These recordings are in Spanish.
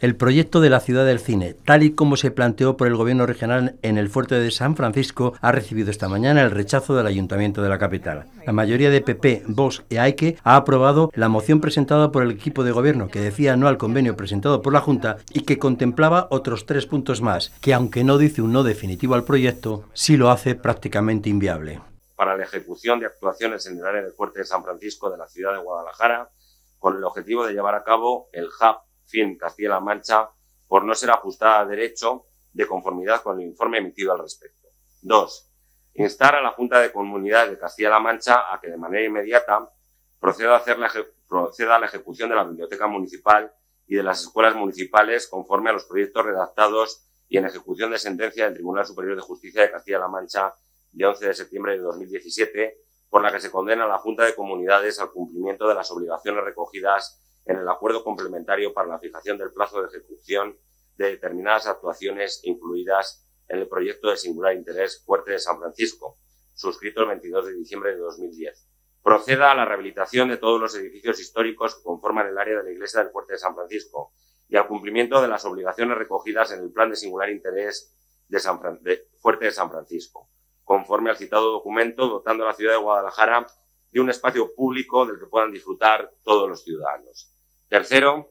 El proyecto de la ciudad del cine, tal y como se planteó por el gobierno regional en el fuerte de San Francisco, ha recibido esta mañana el rechazo del ayuntamiento de la capital. La mayoría de PP, Vox y AICE e ha aprobado la moción presentada por el equipo de gobierno que decía no al convenio presentado por la Junta y que contemplaba otros tres puntos más, que aunque no dice un no definitivo al proyecto, sí lo hace prácticamente inviable. Para la ejecución de actuaciones en el fuerte de San Francisco de la ciudad de Guadalajara, con el objetivo de llevar a cabo el fin Castilla-La Mancha por no ser ajustada a derecho de conformidad con el informe emitido al respecto. Dos, Instar a la Junta de Comunidades de Castilla-La Mancha a que de manera inmediata proceda a, hacer proceda a la ejecución de la biblioteca municipal y de las escuelas municipales conforme a los proyectos redactados y en ejecución de sentencia del Tribunal Superior de Justicia de Castilla-La Mancha de 11 de septiembre de 2017, por la que se condena a la Junta de Comunidades al cumplimiento de las obligaciones recogidas en el acuerdo complementario para la fijación del plazo de ejecución de determinadas actuaciones incluidas en el proyecto de singular interés fuerte de San Francisco, suscrito el 22 de diciembre de 2010. Proceda a la rehabilitación de todos los edificios históricos que conforman el área de la Iglesia del Fuerte de San Francisco y al cumplimiento de las obligaciones recogidas en el Plan de Singular Interés de Fuerte de San Francisco, conforme al citado documento, dotando a la ciudad de Guadalajara de un espacio público del que puedan disfrutar todos los ciudadanos. Tercero,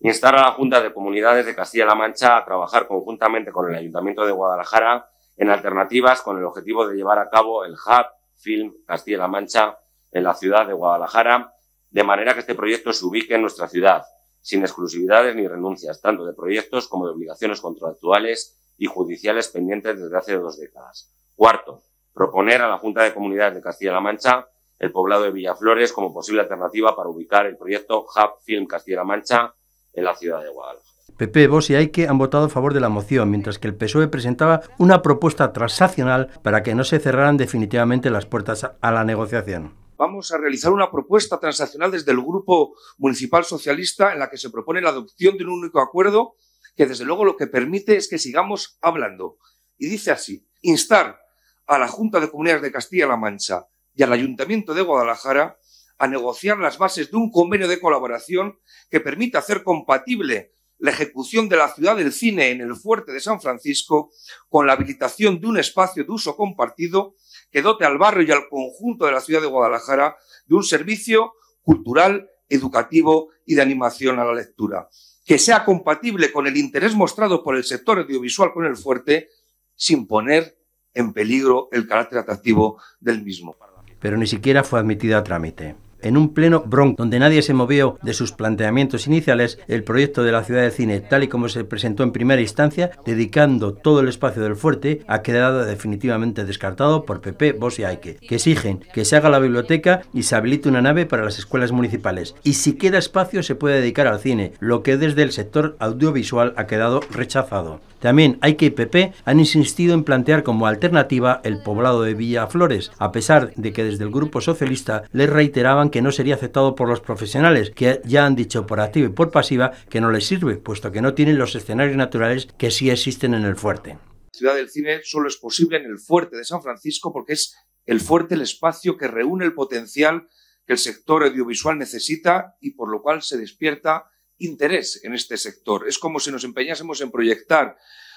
instar a la Junta de Comunidades de Castilla-La Mancha a trabajar conjuntamente con el Ayuntamiento de Guadalajara en alternativas con el objetivo de llevar a cabo el Hub Film Castilla-La Mancha en la ciudad de Guadalajara, de manera que este proyecto se ubique en nuestra ciudad, sin exclusividades ni renuncias, tanto de proyectos como de obligaciones contractuales y judiciales pendientes desde hace dos décadas. Cuarto, proponer a la Junta de Comunidades de Castilla-La Mancha el poblado de Villaflores como posible alternativa para ubicar el proyecto Hub Film Castilla-La Mancha en la ciudad de Guadalajara. PP, vos y Aike han votado a favor de la moción, mientras que el PSOE presentaba una propuesta transaccional para que no se cerraran definitivamente las puertas a la negociación. Vamos a realizar una propuesta transaccional desde el Grupo Municipal Socialista en la que se propone la adopción de un único acuerdo que desde luego lo que permite es que sigamos hablando. Y dice así, instar a la Junta de Comunidades de Castilla-La Mancha y al Ayuntamiento de Guadalajara a negociar las bases de un convenio de colaboración que permita hacer compatible la ejecución de la ciudad del cine en el fuerte de San Francisco con la habilitación de un espacio de uso compartido que dote al barrio y al conjunto de la ciudad de Guadalajara de un servicio cultural, educativo y de animación a la lectura, que sea compatible con el interés mostrado por el sector audiovisual con el fuerte sin poner en peligro el carácter atractivo del mismo pero ni siquiera fue admitido a trámite. En un pleno bronco, donde nadie se movió de sus planteamientos iniciales, el proyecto de la ciudad de cine, tal y como se presentó en primera instancia, dedicando todo el espacio del fuerte, ha quedado definitivamente descartado por PP, vos y Aike, que exigen que se haga la biblioteca y se habilite una nave para las escuelas municipales. Y si queda espacio, se puede dedicar al cine, lo que desde el sector audiovisual ha quedado rechazado. También Aike y PP han insistido en plantear como alternativa el poblado de Villaflores, a pesar de que desde el Grupo Socialista les reiteraban que no sería aceptado por los profesionales, que ya han dicho por activa y por pasiva que no les sirve, puesto que no tienen los escenarios naturales que sí existen en el fuerte. La ciudad del cine solo es posible en el fuerte de San Francisco porque es el fuerte el espacio que reúne el potencial que el sector audiovisual necesita y por lo cual se despierta interés en este sector. Es como si nos empeñásemos en proyectar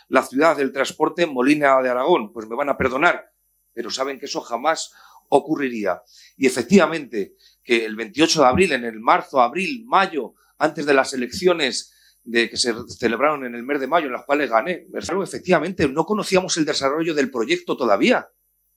la ciudad del transporte Molina de Aragón. Pues me van a perdonar, pero saben que eso jamás ocurriría. Y efectivamente, que el 28 de abril, en el marzo, abril, mayo, antes de las elecciones de, que se celebraron en el mes de mayo, en las cuales gané, efectivamente no conocíamos el desarrollo del proyecto todavía.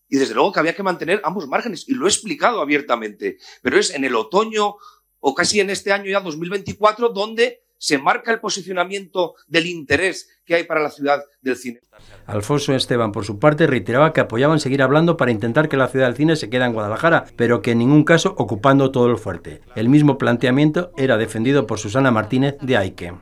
Y desde luego que había que mantener ambos márgenes, y lo he explicado abiertamente. Pero es en el otoño o casi en este año ya 2024 donde se marca el posicionamiento del interés que hay para la ciudad del cine. Alfonso Esteban, por su parte, reiteraba que apoyaban seguir hablando para intentar que la ciudad del cine se quede en Guadalajara, pero que en ningún caso ocupando todo el fuerte. El mismo planteamiento era defendido por Susana Martínez de Aike.